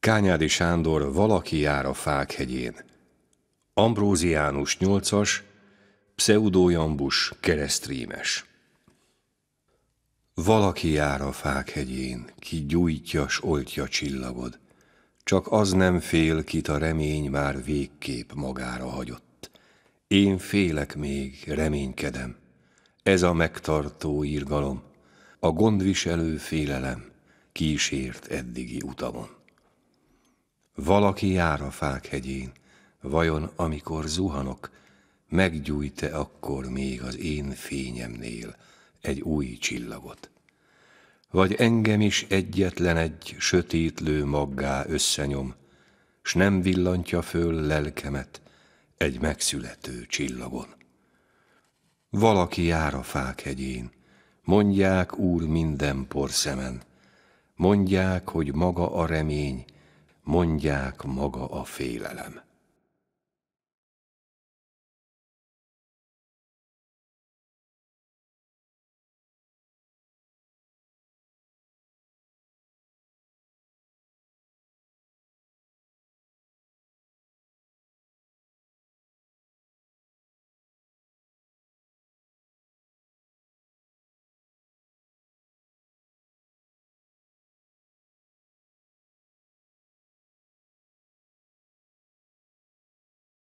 Kányádi Sándor Valaki jár a fák hegyén. Ambróziánus nyolcas, pseudójambus Pseudojambus keresztrímes. Valaki jár a fák hegyén, ki gyújtja, s oltja csillagod, csak az nem fél, kit a remény már végkép magára hagyott. Én félek még, reménykedem, ez a megtartó írgalom, a gondviselő félelem kísért eddigi utamon. Valaki jár a fák hegyén, vajon amikor zuhanok, meggyújt -e akkor még az én fényemnél egy új csillagot. Vagy engem is egyetlen egy sötétlő maggá összenyom, s nem villantja föl lelkemet egy megszülető csillagon. Valaki jár a fák hegyén, mondják úr minden porszemen, mondják, hogy maga a remény, mondják maga a félelem.